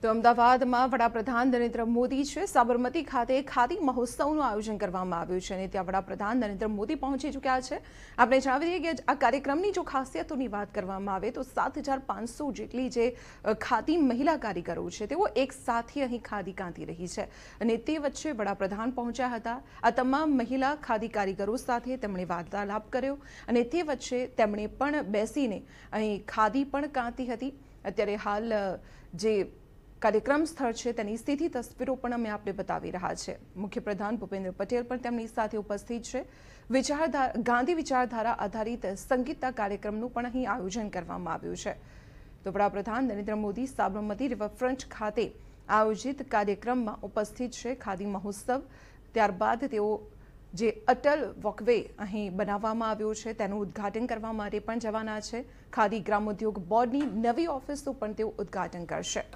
તો અમદાવાદમાં વડાપ્રધાન નરેન્દ્ર મોદી છે સાબરમતી ખાતે ખાદી મહોત્સવનું આયોજન કરવામાં આવ્યું છે અને ત્યાં વડાપ્રધાન નરેન્દ્ર મોદી પહોંચી ચૂક્યા છે આપણે જણાવી દઈએ કે આ કાર્યક્રમની જો ખાસિયતોની વાત કરવામાં આવે તો સાત જેટલી જે ખાદી મહિલા કારીગરો છે તેઓ એક સાથે અહીં ખાદી કાંતી રહી છે અને તે વચ્ચે વડાપ્રધાન પહોંચ્યા હતા આ તમામ મહિલા ખાદી કારીગરો સાથે તેમણે વાર્તાલાપ કર્યો અને તે વચ્ચે તેમણે પણ બેસીને અહીં ખાદી પણ કાંતી હતી અત્યારે હાલ જે કાર્યક્રમ સ્થળ છે તેની સ્થિતિ તસવીરો પણ અમે આપને બતાવી રહ્યા છે મુખ્યપ્રધાન ભૂપેન્દ્ર પટેલ પણ તેમની સાથે ઉપસ્થિત છે વિચારધારા ગાંધી વિચારધારા આધારિત સંગીતના કાર્યક્રમનું પણ અહીં આયોજન કરવામાં આવ્યું છે તો વડાપ્રધાન નરેન્દ્ર મોદી સાબરમતી રિવરફ્રન્ટ ખાતે આયોજિત કાર્યક્રમમાં ઉપસ્થિત છે ખાદી મહોત્સવ ત્યારબાદ તેઓ જે અટલ વોકવે અહીં બનાવવામાં આવ્યો છે તેનું ઉદ્ઘાટન કરવા માટે પણ જવાના છે ખાદી ગ્રામોદ્યોગ બોર્ડની નવી ઓફિસનું પણ તેઓ ઉદ્ઘાટન કરશે